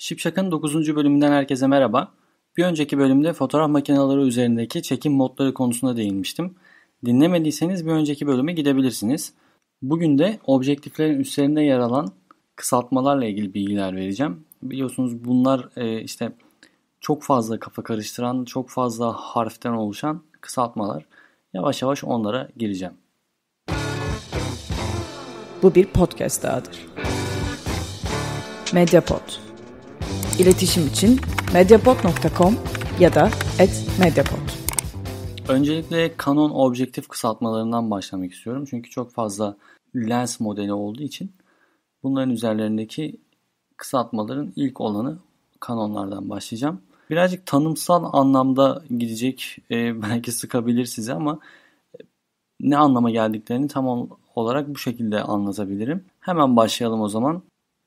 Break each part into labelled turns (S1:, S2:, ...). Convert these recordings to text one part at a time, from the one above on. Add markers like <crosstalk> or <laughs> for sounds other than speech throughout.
S1: Şipşak'ın 9. bölümünden herkese merhaba. Bir önceki bölümde fotoğraf makineleri üzerindeki çekim modları konusunda değinmiştim. Dinlemediyseniz bir önceki bölüme gidebilirsiniz. Bugün de objektiflerin üstlerinde yer alan kısaltmalarla ilgili bilgiler vereceğim. Biliyorsunuz bunlar e, işte çok fazla kafa karıştıran, çok fazla harften oluşan kısaltmalar. Yavaş yavaş onlara gireceğim. Bu bir podcast dahadır. Mediapod. İletişim için medyapod.com ya da at @medyapod. Öncelikle Canon objektif kısaltmalarından başlamak istiyorum. Çünkü çok fazla lens modeli olduğu için bunların üzerlerindeki kısaltmaların ilk olanı Canon'lardan başlayacağım. Birazcık tanımsal anlamda gidecek e, <laughs> belki sıkabilir sizi ama e, ne anlama geldiklerini tam olarak bu şekilde anlatabilirim. Hemen başlayalım o zaman.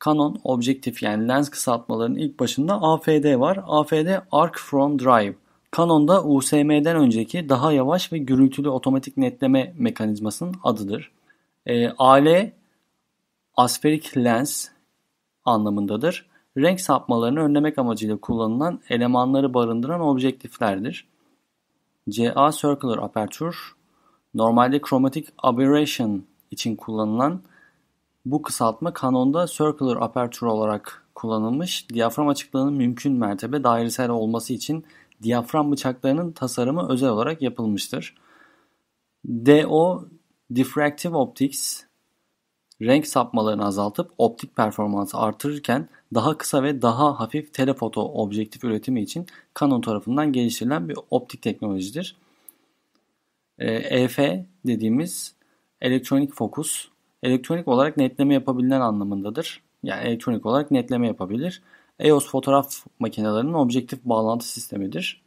S1: Canon objektif yani lens kısaltmalarının ilk başında AFD var. AFD Arc From Drive. Canon'da USM'den önceki daha yavaş ve gürültülü otomatik netleme mekanizmasının adıdır. E, ee, AL asferik lens anlamındadır. Renk sapmalarını önlemek amacıyla kullanılan elemanları barındıran objektiflerdir. CA Circular Aperture normalde Chromatic Aberration için kullanılan bu kısaltma Canon'da circular aperture olarak kullanılmış. Diyafram açıklığının mümkün mertebe dairesel olması için diyafram bıçaklarının tasarımı özel olarak yapılmıştır. DO Diffractive Optics renk sapmalarını azaltıp optik performansı artırırken daha kısa ve daha hafif telefoto objektif üretimi için Canon tarafından geliştirilen bir optik teknolojidir. EF e dediğimiz elektronik fokus elektronik olarak netleme yapabilen anlamındadır. Yani elektronik olarak netleme yapabilir. EOS fotoğraf makinelerinin objektif bağlantı sistemidir.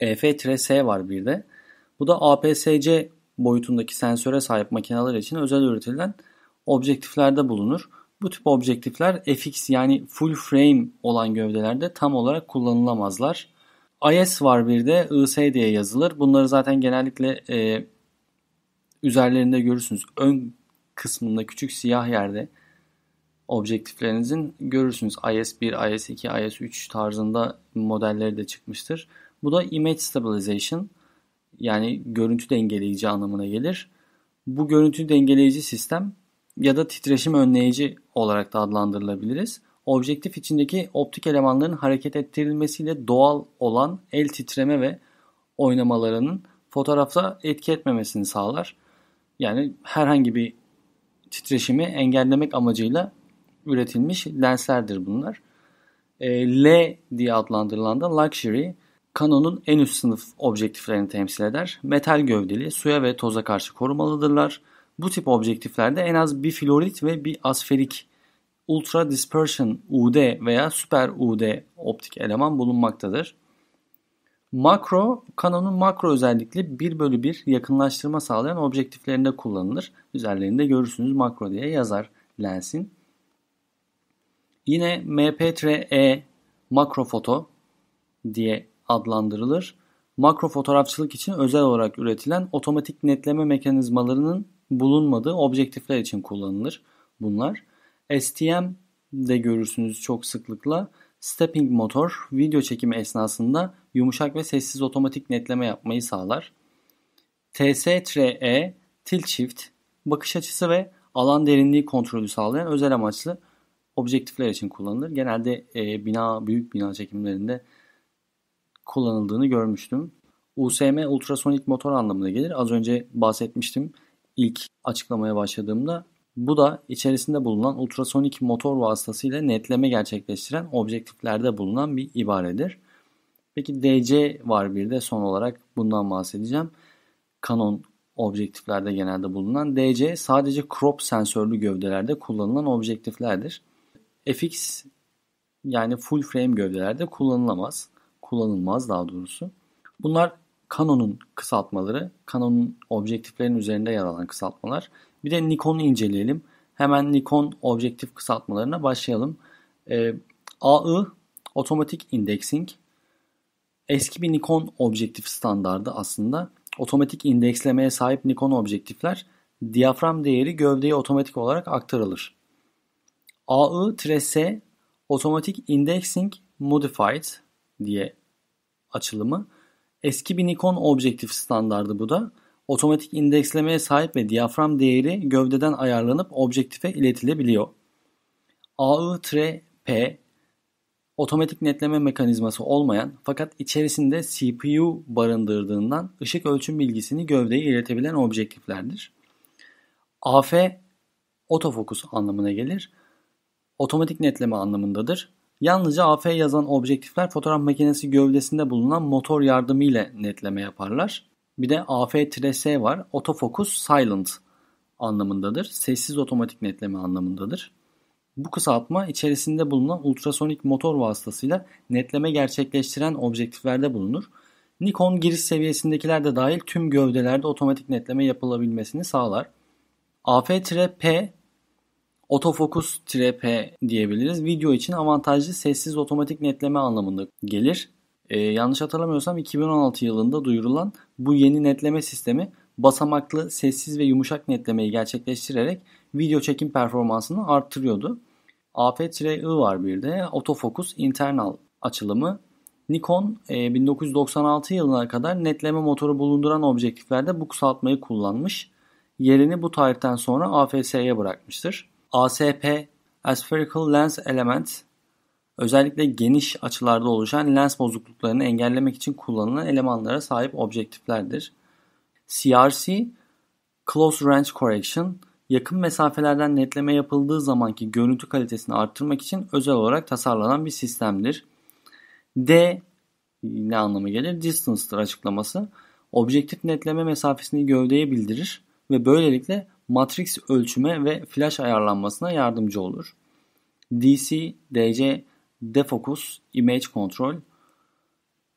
S1: EF-S var bir de. Bu da APS-C boyutundaki sensöre sahip makineler için özel üretilen objektiflerde bulunur. Bu tip objektifler FX yani full frame olan gövdelerde tam olarak kullanılamazlar. IS var bir de IS diye yazılır. Bunları zaten genellikle e, üzerlerinde görürsünüz. Ön kısmında küçük siyah yerde objektiflerinizin görürsünüz. IS-1, IS-2, IS-3 tarzında modelleri de çıkmıştır. Bu da image stabilization yani görüntü dengeleyici anlamına gelir. Bu görüntü dengeleyici sistem ya da titreşim önleyici olarak da adlandırılabiliriz. Objektif içindeki optik elemanların hareket ettirilmesiyle doğal olan el titreme ve oynamalarının fotoğrafta etki etmemesini sağlar. Yani herhangi bir titreşimi engellemek amacıyla üretilmiş lenslerdir bunlar. E, L diye adlandırılan da Luxury, Canon'un en üst sınıf objektiflerini temsil eder. Metal gövdeli, suya ve toza karşı korumalıdırlar. Bu tip objektiflerde en az bir florit ve bir asferik Ultra Dispersion UD veya Super UD optik eleman bulunmaktadır. Makro, Canon'un makro özellikle 1 bölü 1 yakınlaştırma sağlayan objektiflerinde kullanılır. Üzerlerinde görürsünüz makro diye yazar lensin. Yine MP3E makrofoto diye adlandırılır. Makro fotoğrafçılık için özel olarak üretilen otomatik netleme mekanizmalarının bulunmadığı objektifler için kullanılır bunlar. STM de görürsünüz çok sıklıkla. Stepping motor video çekimi esnasında yumuşak ve sessiz otomatik netleme yapmayı sağlar. TS-E, til çift, bakış açısı ve alan derinliği kontrolü sağlayan özel amaçlı objektifler için kullanılır. Genelde e, bina büyük bina çekimlerinde kullanıldığını görmüştüm. USM ultrasonik motor anlamına gelir. Az önce bahsetmiştim ilk açıklamaya başladığımda. Bu da içerisinde bulunan ultrasonik motor vasıtasıyla netleme gerçekleştiren objektiflerde bulunan bir ibaredir. Peki DC var bir de son olarak bundan bahsedeceğim. Canon objektiflerde genelde bulunan DC sadece crop sensörlü gövdelerde kullanılan objektiflerdir. FX yani full frame gövdelerde kullanılamaz. Kullanılmaz daha doğrusu. Bunlar Canon'un kısaltmaları. Canon'un objektiflerin üzerinde yer alan kısaltmalar. Bir de Nikon'u inceleyelim. Hemen Nikon objektif kısaltmalarına başlayalım. E, ee, AI Automatic Indexing eski bir Nikon objektif standardı aslında. Otomatik indekslemeye sahip Nikon objektifler diyafram değeri gövdeye otomatik olarak aktarılır. AI-S Automatic Indexing Modified diye açılımı. Eski bir Nikon objektif standardı bu da. Otomatik indekslemeye sahip ve diyafram değeri gövdeden ayarlanıp objektife iletilebiliyor. AI-P Otomatik netleme mekanizması olmayan fakat içerisinde CPU barındırdığından ışık ölçüm bilgisini gövdeye iletebilen objektiflerdir. AF otofokus anlamına gelir. Otomatik netleme anlamındadır. Yalnızca AF yazan objektifler fotoğraf makinesi gövdesinde bulunan motor yardımıyla netleme yaparlar. Bir de AF-S var. Otofokus silent anlamındadır. Sessiz otomatik netleme anlamındadır. Bu kısaltma içerisinde bulunan ultrasonik motor vasıtasıyla netleme gerçekleştiren objektiflerde bulunur. Nikon giriş seviyesindekiler de dahil tüm gövdelerde otomatik netleme yapılabilmesini sağlar. AF-P otofokus-P diyebiliriz. Video için avantajlı sessiz otomatik netleme anlamında gelir. Ee, yanlış hatırlamıyorsam 2016 yılında duyurulan bu yeni netleme sistemi basamaklı, sessiz ve yumuşak netlemeyi gerçekleştirerek video çekim performansını arttırıyordu. AP-I var bir de. Autofocus internal açılımı. Nikon 1996 e, yılına kadar netleme motoru bulunduran objektiflerde bu kısaltmayı kullanmış. Yerini bu tarihten sonra AFS'ye bırakmıştır. ASP Aspherical Lens Element özellikle geniş açılarda oluşan lens bozukluklarını engellemek için kullanılan elemanlara sahip objektiflerdir. CRC Close Range Correction yakın mesafelerden netleme yapıldığı zamanki görüntü kalitesini artırmak için özel olarak tasarlanan bir sistemdir. D ne anlamı gelir? Distance'tır açıklaması. Objektif netleme mesafesini gövdeye bildirir ve böylelikle matris ölçüme ve flash ayarlanmasına yardımcı olur. DC, DC, defocus, image control.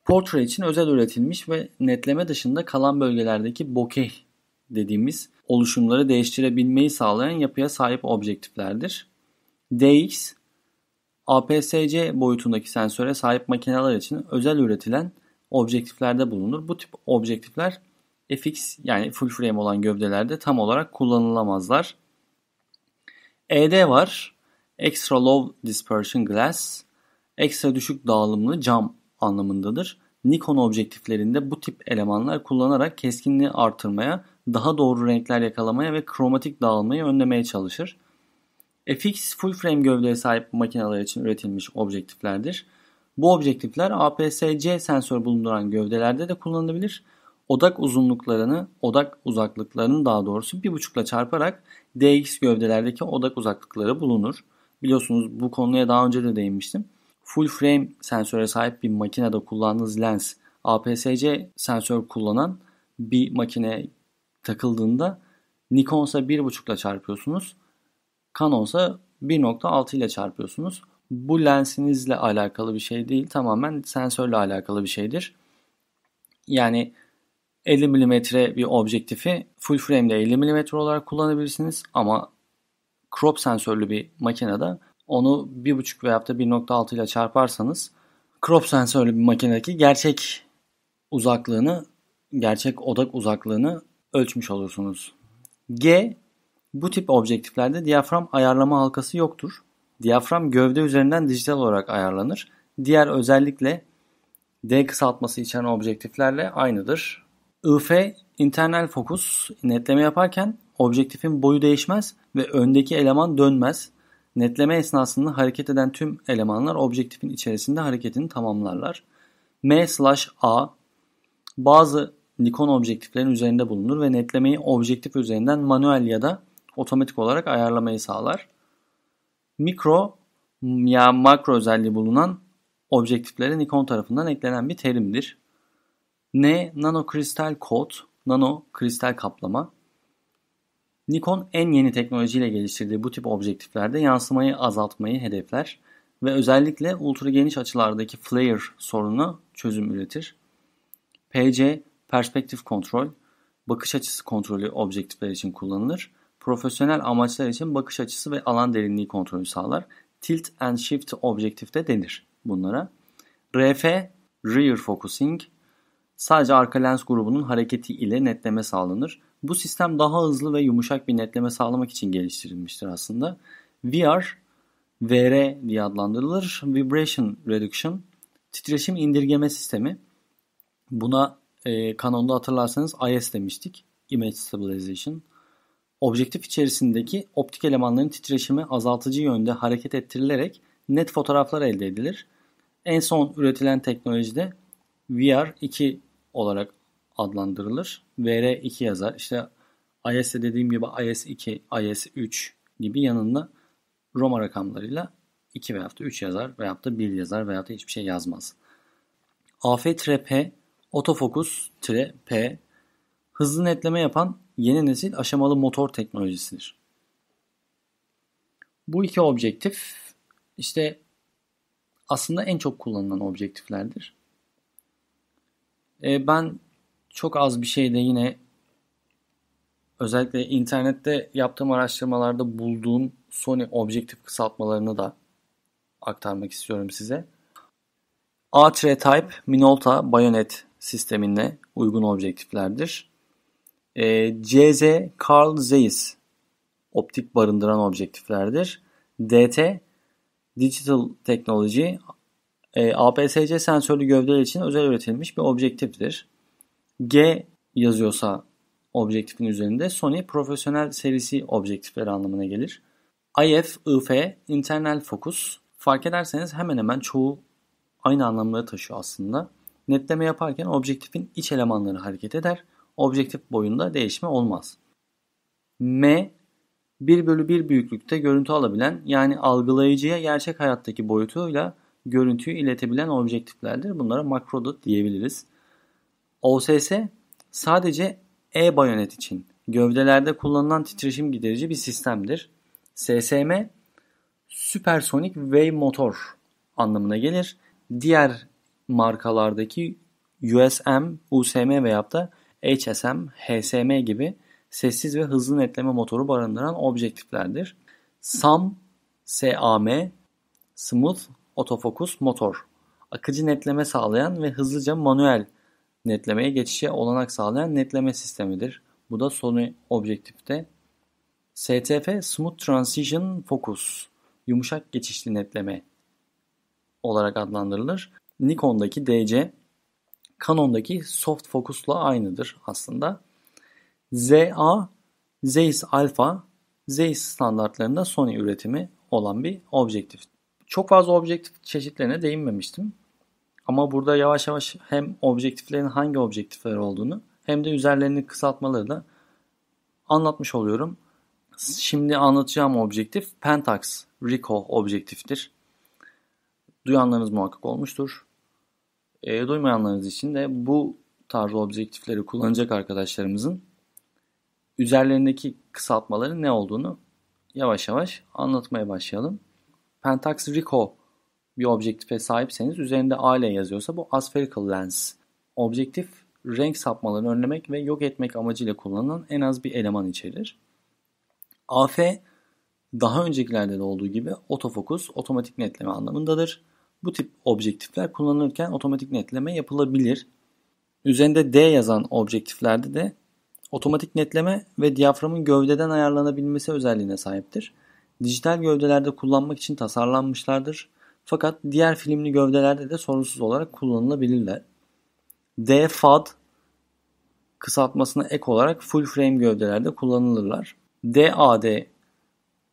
S1: Portre için özel üretilmiş ve netleme dışında kalan bölgelerdeki bokeh dediğimiz oluşumları değiştirebilmeyi sağlayan yapıya sahip objektiflerdir. DX, APS-C boyutundaki sensöre sahip makineler için özel üretilen objektiflerde bulunur. Bu tip objektifler FX yani full frame olan gövdelerde tam olarak kullanılamazlar. ED var. Extra Low Dispersion Glass. Ekstra düşük dağılımlı cam anlamındadır. Nikon objektiflerinde bu tip elemanlar kullanarak keskinliği artırmaya daha doğru renkler yakalamaya ve kromatik dağılmayı önlemeye çalışır. FX full frame gövdeye sahip makineler için üretilmiş objektiflerdir. Bu objektifler APS-C sensör bulunduran gövdelerde de kullanılabilir. Odak uzunluklarını, odak uzaklıklarını daha doğrusu bir buçukla çarparak DX gövdelerdeki odak uzaklıkları bulunur. Biliyorsunuz bu konuya daha önce de değinmiştim. Full frame sensöre sahip bir makinede kullandığınız lens APS-C sensör kullanan bir makine takıldığında Nikon'sa 1.5 ile çarpıyorsunuz. Canon'sa 1.6 ile çarpıyorsunuz. Bu lensinizle alakalı bir şey değil. Tamamen sensörle alakalı bir şeydir. Yani 50 mm bir objektifi full frame'de 50 mm olarak kullanabilirsiniz ama crop sensörlü bir makinede onu 1.5 veya da 1.6 ile çarparsanız crop sensörlü bir makinedeki gerçek uzaklığını, gerçek odak uzaklığını ölçmüş olursunuz. G. Bu tip objektiflerde diyafram ayarlama halkası yoktur. Diyafram gövde üzerinden dijital olarak ayarlanır. Diğer özellikle D kısaltması içeren objektiflerle aynıdır. IF internal fokus netleme yaparken objektifin boyu değişmez ve öndeki eleman dönmez. Netleme esnasında hareket eden tüm elemanlar objektifin içerisinde hareketini tamamlarlar. M A bazı Nikon objektiflerin üzerinde bulunur ve netlemeyi objektif üzerinden manuel ya da otomatik olarak ayarlamayı sağlar. Mikro ya makro özelliği bulunan objektiflere Nikon tarafından eklenen bir terimdir. N nano kristal kod, nano kristal kaplama. Nikon en yeni teknolojiyle geliştirdiği bu tip objektiflerde yansımayı azaltmayı hedefler ve özellikle ultra geniş açılardaki flare sorunu çözüm üretir. PC Perspektif kontrol, bakış açısı kontrolü objektifler için kullanılır. Profesyonel amaçlar için bakış açısı ve alan derinliği kontrolü sağlar. Tilt and shift objektif de denir bunlara. RF, rear focusing, sadece arka lens grubunun hareketi ile netleme sağlanır. Bu sistem daha hızlı ve yumuşak bir netleme sağlamak için geliştirilmiştir aslında. VR, VR diye adlandırılır. Vibration Reduction, titreşim indirgeme sistemi. Buna e, kanonda hatırlarsanız IS demiştik. Image Stabilization. Objektif içerisindeki optik elemanların titreşimi azaltıcı yönde hareket ettirilerek net fotoğraflar elde edilir. En son üretilen teknoloji de VR2 olarak adlandırılır. VR2 yazar. İşte IS'de dediğim gibi IS2, IS3 gibi yanında Roma rakamlarıyla 2 veya 3 yazar veya da 1 yazar veya da hiçbir şey yazmaz. AFTRP Otofokus-P hızlı netleme yapan yeni nesil aşamalı motor teknolojisidir. Bu iki objektif işte aslında en çok kullanılan objektiflerdir. E, ben çok az bir şeyde yine özellikle internette yaptığım araştırmalarda bulduğum Sony objektif kısaltmalarını da aktarmak istiyorum size. A-Type, Minolta, Bayonet sistemine uygun objektiflerdir. E, CZ Carl Zeiss optik barındıran objektiflerdir. DT Digital Technology e, APS-C sensörlü gövdeler için özel üretilmiş bir objektiftir. G yazıyorsa objektifin üzerinde Sony profesyonel serisi objektifleri anlamına gelir. IF, IF, internal focus fark ederseniz hemen hemen çoğu aynı anlamları taşıyor aslında. Netleme yaparken objektifin iç elemanları hareket eder. Objektif boyunda değişme olmaz. M 1 bölü 1 büyüklükte görüntü alabilen yani algılayıcıya gerçek hayattaki boyutuyla görüntüyü iletebilen objektiflerdir. Bunlara makroda diyebiliriz. OSS sadece e-bayonet için gövdelerde kullanılan titreşim giderici bir sistemdir. SSM süpersonik wave motor anlamına gelir. Diğer markalardaki USM, USM veya da HSM, HSM gibi sessiz ve hızlı netleme motoru barındıran objektiflerdir. SAM, SAM, Smooth Autofocus Motor, akıcı netleme sağlayan ve hızlıca manuel netlemeye geçişe olanak sağlayan netleme sistemidir. Bu da Sony objektifte. STF Smooth Transition Focus, yumuşak geçişli netleme olarak adlandırılır. Nikon'daki DC Canon'daki soft focus'la aynıdır aslında. ZA Zeiss Alpha Zeiss standartlarında Sony üretimi olan bir objektif. Çok fazla objektif çeşitlerine değinmemiştim. Ama burada yavaş yavaş hem objektiflerin hangi objektifler olduğunu hem de üzerlerini kısaltmaları da anlatmış oluyorum. Şimdi anlatacağım objektif Pentax Ricoh objektiftir. Duyanlarınız muhakkak olmuştur. E, duymayanlarınız için de bu tarz objektifleri kullanacak arkadaşlarımızın üzerlerindeki kısaltmaların ne olduğunu yavaş yavaş anlatmaya başlayalım. Pentax Ricoh bir objektife sahipseniz üzerinde A yazıyorsa bu aspherical lens. Objektif renk sapmalarını önlemek ve yok etmek amacıyla kullanılan en az bir eleman içerir. AF daha öncekilerde de olduğu gibi otofokus, otomatik netleme anlamındadır. Bu tip objektifler kullanılırken otomatik netleme yapılabilir. Üzerinde D yazan objektiflerde de otomatik netleme ve diyaframın gövdeden ayarlanabilmesi özelliğine sahiptir. Dijital gövdelerde kullanmak için tasarlanmışlardır. Fakat diğer filmli gövdelerde de sorunsuz olarak kullanılabilirler. DFAD kısaltmasına ek olarak full frame gövdelerde kullanılırlar. DAD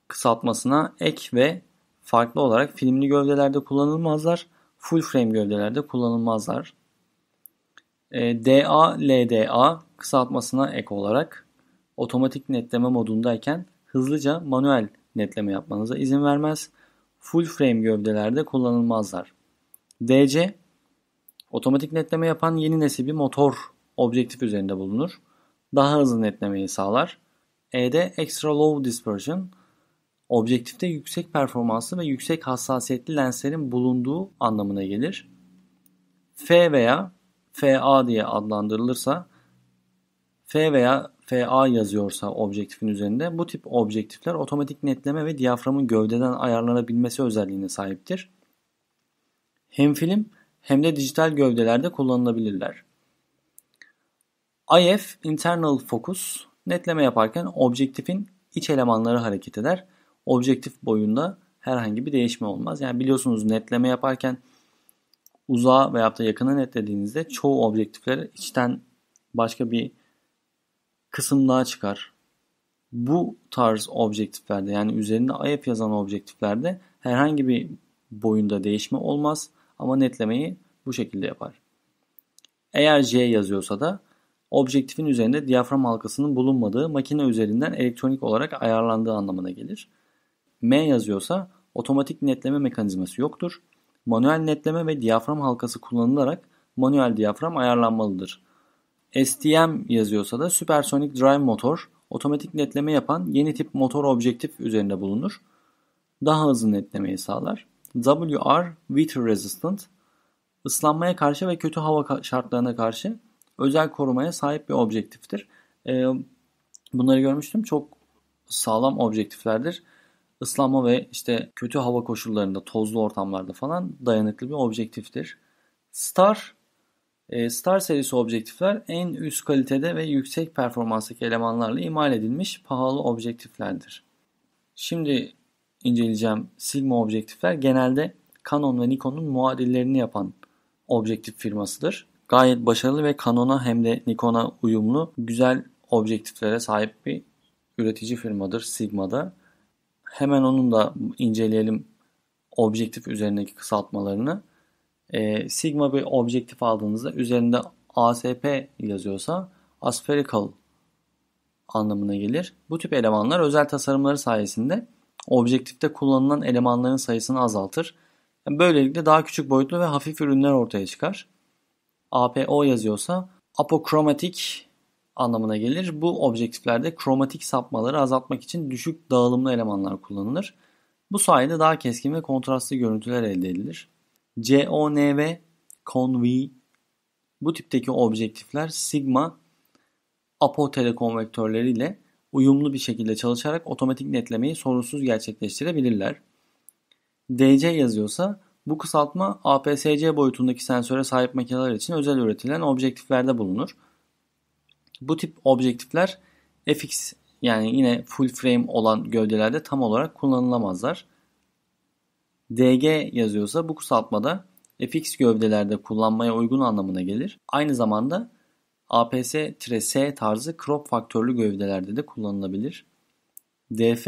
S1: kısaltmasına ek ve farklı olarak filmli gövdelerde kullanılmazlar, full frame gövdelerde kullanılmazlar. E, DA-LDA kısaltmasına ek olarak otomatik netleme modundayken hızlıca manuel netleme yapmanıza izin vermez. Full frame gövdelerde kullanılmazlar. DC otomatik netleme yapan yeni nesil bir motor objektif üzerinde bulunur. Daha hızlı netlemeyi sağlar. E'de extra low dispersion objektifte yüksek performanslı ve yüksek hassasiyetli lenslerin bulunduğu anlamına gelir. F veya FA diye adlandırılırsa F veya FA yazıyorsa objektifin üzerinde bu tip objektifler otomatik netleme ve diyaframın gövdeden ayarlanabilmesi özelliğine sahiptir. Hem film hem de dijital gövdelerde kullanılabilirler. IF Internal Focus netleme yaparken objektifin iç elemanları hareket eder objektif boyunda herhangi bir değişme olmaz. Yani biliyorsunuz netleme yaparken uzağa veya da yakına netlediğinizde çoğu objektifler içten başka bir kısım daha çıkar. Bu tarz objektiflerde yani üzerinde ayıp yazan objektiflerde herhangi bir boyunda değişme olmaz ama netlemeyi bu şekilde yapar. Eğer J yazıyorsa da objektifin üzerinde diyafram halkasının bulunmadığı makine üzerinden elektronik olarak ayarlandığı anlamına gelir. M yazıyorsa otomatik netleme mekanizması yoktur. Manuel netleme ve diyafram halkası kullanılarak manuel diyafram ayarlanmalıdır. STM yazıyorsa da süpersonik drive motor otomatik netleme yapan yeni tip motor objektif üzerinde bulunur. Daha hızlı netlemeyi sağlar. WR Water Resistant ıslanmaya karşı ve kötü hava şartlarına karşı özel korumaya sahip bir objektiftir. Ee, bunları görmüştüm. Çok sağlam objektiflerdir ıslanma ve işte kötü hava koşullarında, tozlu ortamlarda falan dayanıklı bir objektiftir. Star e, Star serisi objektifler en üst kalitede ve yüksek performanstaki elemanlarla imal edilmiş pahalı objektiflerdir. Şimdi inceleyeceğim Sigma objektifler genelde Canon ve Nikon'un muadillerini yapan objektif firmasıdır. Gayet başarılı ve Canon'a hem de Nikon'a uyumlu güzel objektiflere sahip bir üretici firmadır Sigma'da. Hemen onun da inceleyelim objektif üzerindeki kısaltmalarını. E, sigma bir objektif aldığınızda üzerinde ASP yazıyorsa aspherical anlamına gelir. Bu tip elemanlar özel tasarımları sayesinde objektifte kullanılan elemanların sayısını azaltır. böylelikle daha küçük boyutlu ve hafif ürünler ortaya çıkar. APO yazıyorsa apokromatik anlamına gelir. Bu objektiflerde kromatik sapmaları azaltmak için düşük dağılımlı elemanlar kullanılır. Bu sayede daha keskin ve kontrastlı görüntüler elde edilir. CONV, CONV bu tipteki objektifler sigma apotelekom vektörleriyle uyumlu bir şekilde çalışarak otomatik netlemeyi sorunsuz gerçekleştirebilirler. DC yazıyorsa bu kısaltma APS-C boyutundaki sensöre sahip makineler için özel üretilen objektiflerde bulunur. Bu tip objektifler FX yani yine full frame olan gövdelerde tam olarak kullanılamazlar. DG yazıyorsa bu kısaltmada FX gövdelerde kullanmaya uygun anlamına gelir. Aynı zamanda APS-S tarzı crop faktörlü gövdelerde de kullanılabilir. DF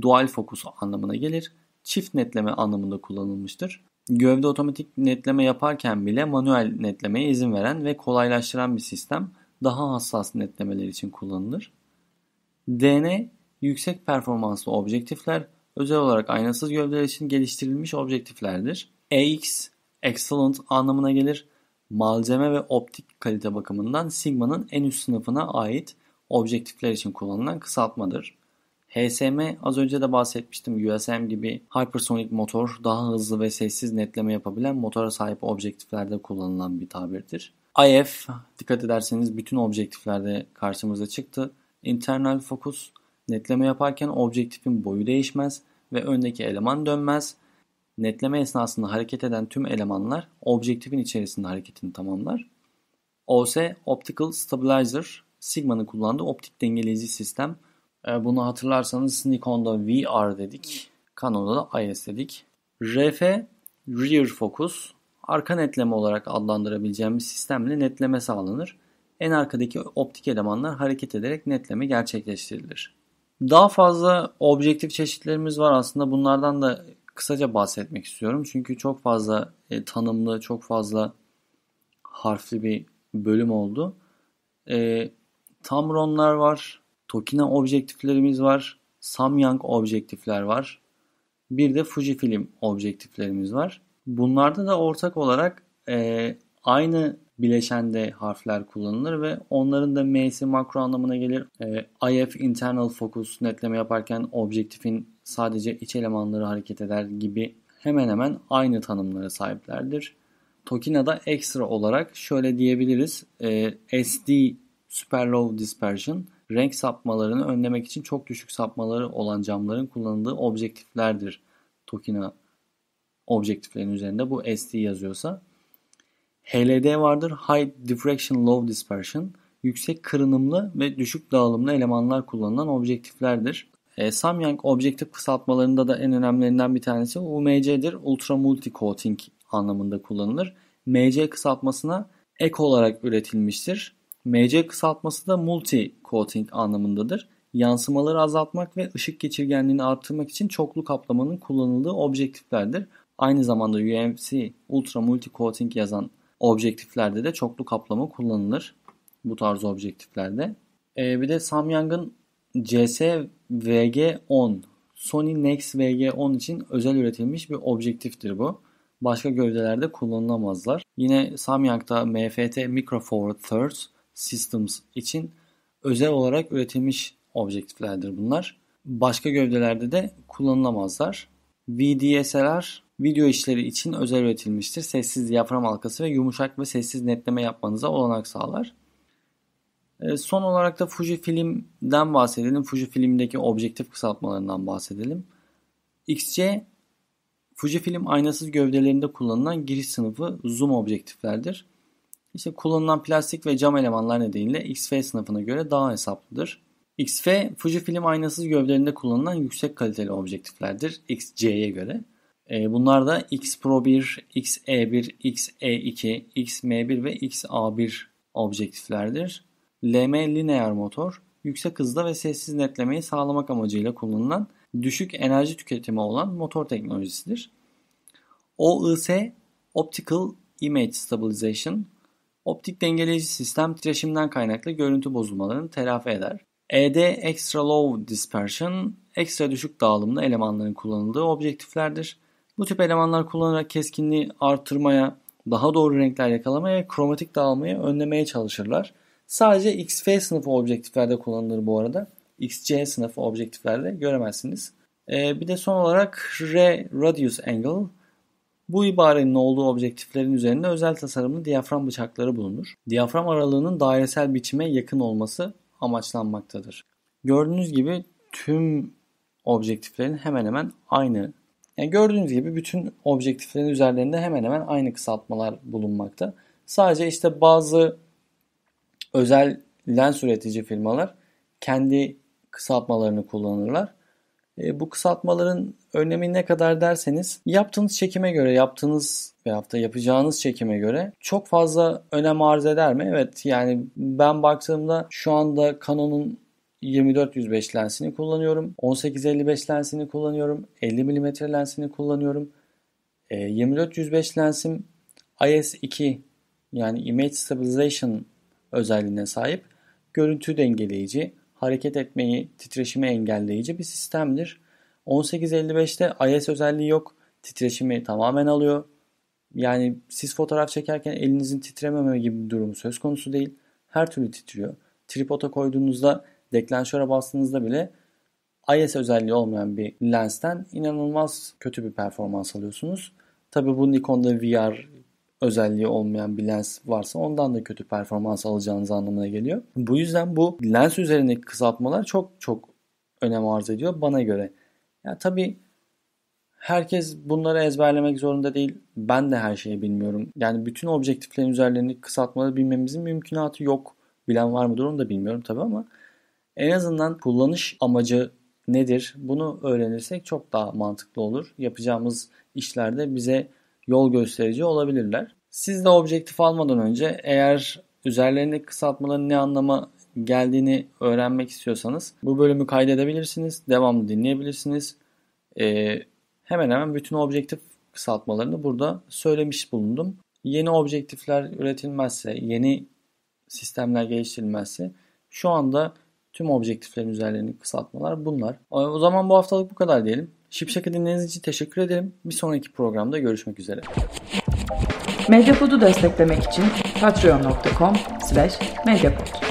S1: dual fokus anlamına gelir. Çift netleme anlamında kullanılmıştır. Gövde otomatik netleme yaparken bile manuel netlemeye izin veren ve kolaylaştıran bir sistem daha hassas netlemeler için kullanılır. DN yüksek performanslı objektifler özel olarak aynasız gövdeler için geliştirilmiş objektiflerdir. AX excellent anlamına gelir. Malzeme ve optik kalite bakımından Sigma'nın en üst sınıfına ait objektifler için kullanılan kısaltmadır. HSM az önce de bahsetmiştim. USM gibi hypersonik motor daha hızlı ve sessiz netleme yapabilen motora sahip objektiflerde kullanılan bir tabirdir. IF dikkat ederseniz bütün objektiflerde karşımıza çıktı. Internal focus netleme yaparken objektifin boyu değişmez ve öndeki eleman dönmez. Netleme esnasında hareket eden tüm elemanlar objektifin içerisinde hareketini tamamlar. OS Optical Stabilizer Sigma'nın kullandığı optik dengeleyici sistem ee, bunu hatırlarsanız Nikon'da VR dedik. Canon'da da IS dedik. RF Rear Focus arka netleme olarak adlandırabileceğimiz sistemle netleme sağlanır. En arkadaki optik elemanlar hareket ederek netleme gerçekleştirilir. Daha fazla objektif çeşitlerimiz var aslında bunlardan da kısaca bahsetmek istiyorum. Çünkü çok fazla e, tanımlı, çok fazla harfli bir bölüm oldu. E, Tamronlar var, Tokina objektiflerimiz var. Samyang objektifler var. Bir de Fujifilm objektiflerimiz var. Bunlarda da ortak olarak e, aynı bileşende harfler kullanılır ve onların da MS makro anlamına gelir. E, IF internal focus netleme yaparken objektifin sadece iç elemanları hareket eder gibi hemen hemen aynı tanımlara sahiplerdir. Tokina'da ekstra olarak şöyle diyebiliriz. E, SD Super Low Dispersion renk sapmalarını önlemek için çok düşük sapmaları olan camların kullanıldığı objektiflerdir. Tokina objektiflerin üzerinde bu SD yazıyorsa. HLD vardır. High Diffraction Low Dispersion. Yüksek kırınımlı ve düşük dağılımlı elemanlar kullanılan objektiflerdir. E, Samyang objektif kısaltmalarında da en önemlilerinden bir tanesi UMC'dir. Ultra Multi Coating anlamında kullanılır. MC kısaltmasına ek olarak üretilmiştir. MC kısaltması da multi-coating anlamındadır. Yansımaları azaltmak ve ışık geçirgenliğini arttırmak için çoklu kaplamanın kullanıldığı objektiflerdir. Aynı zamanda UMC Ultra Multi Coating yazan objektiflerde de çoklu kaplama kullanılır. Bu tarz objektiflerde. Ee, bir de Samyang'ın CS VG10 Sony Nex VG10 için özel üretilmiş bir objektiftir bu. Başka gövdelerde kullanılamazlar. Yine Samyang'da MFT Micro four Thirds Systems için özel olarak üretilmiş objektiflerdir bunlar. Başka gövdelerde de kullanılamazlar. VDSLR video işleri için özel üretilmiştir. Sessiz diyafram halkası ve yumuşak ve sessiz netleme yapmanıza olanak sağlar. Ee, son olarak da Fuji filmden bahsedelim. Fuji filmdeki objektif kısaltmalarından bahsedelim. XC Fuji film aynasız gövdelerinde kullanılan giriş sınıfı zoom objektiflerdir. İşte kullanılan plastik ve cam elemanlar nedeniyle XF sınıfına göre daha hesaplıdır. XF, Fujifilm aynasız gövdelerinde kullanılan yüksek kaliteli objektiflerdir XC'ye göre. E, bunlar da X Pro 1, XE1, XE2, XM1 ve XA1 objektiflerdir. LM lineer motor, yüksek hızda ve sessiz netlemeyi sağlamak amacıyla kullanılan düşük enerji tüketimi olan motor teknolojisidir. OIS Optical Image Stabilization Optik dengeleyici sistem titreşimden kaynaklı görüntü bozulmalarını telafi eder. ED Extra Low Dispersion, ekstra düşük dağılımlı elemanların kullanıldığı objektiflerdir. Bu tip elemanlar kullanarak keskinliği artırmaya, daha doğru renkler yakalamaya ve kromatik dağılmayı önlemeye çalışırlar. Sadece XF sınıfı objektiflerde kullanılır bu arada. XC sınıfı objektiflerde göremezsiniz. Ee, bir de son olarak R Radius Angle bu ibarenin olduğu objektiflerin üzerinde özel tasarımlı diyafram bıçakları bulunur. Diyafram aralığının dairesel biçime yakın olması amaçlanmaktadır. Gördüğünüz gibi tüm objektiflerin hemen hemen aynı. Yani gördüğünüz gibi bütün objektiflerin üzerlerinde hemen hemen aynı kısaltmalar bulunmakta. Sadece işte bazı özel lens üretici firmalar kendi kısaltmalarını kullanırlar. E, bu kısaltmaların önemi ne kadar derseniz yaptığınız çekime göre yaptığınız veyahut hafta yapacağınız çekime göre çok fazla önem arz eder mi? Evet yani ben baktığımda şu anda Canon'un 24-105 lensini kullanıyorum. 18-55 lensini kullanıyorum. 50 mm lensini kullanıyorum. E, 24-105 lensim IS-2 yani Image Stabilization özelliğine sahip. Görüntü dengeleyici hareket etmeyi, titreşimi engelleyici bir sistemdir. 1855'te IS özelliği yok. Titreşimi tamamen alıyor. Yani siz fotoğraf çekerken elinizin titrememe gibi bir durumu söz konusu değil. Her türlü titriyor. Tripod'a koyduğunuzda, deklanşöre bastığınızda bile IS özelliği olmayan bir lensten inanılmaz kötü bir performans alıyorsunuz. Tabi bu Nikon'da VR özelliği olmayan bir lens varsa ondan da kötü performans alacağınız anlamına geliyor. Bu yüzden bu lens üzerindeki kısaltmalar çok çok önem arz ediyor bana göre. Ya yani tabii herkes bunları ezberlemek zorunda değil. Ben de her şeyi bilmiyorum. Yani bütün objektiflerin üzerlerini kısaltmaları bilmemizin mümkünatı yok. Bilen var mıdır onu da bilmiyorum tabii ama en azından kullanış amacı nedir bunu öğrenirsek çok daha mantıklı olur. Yapacağımız işlerde bize yol gösterici olabilirler. Siz de objektif almadan önce eğer üzerlerindeki kısaltmaların ne anlama geldiğini öğrenmek istiyorsanız bu bölümü kaydedebilirsiniz. Devamlı dinleyebilirsiniz. Ee, hemen hemen bütün objektif kısaltmalarını burada söylemiş bulundum. Yeni objektifler üretilmezse, yeni sistemler geliştirilmezse şu anda tüm objektiflerin üzerlerindeki kısaltmalar bunlar. O zaman bu haftalık bu kadar diyelim. Şipşak'ı dinlediğiniz için teşekkür ederim. Bir sonraki programda görüşmek üzere. Medyapod'u desteklemek için patreon.com slash medyapod.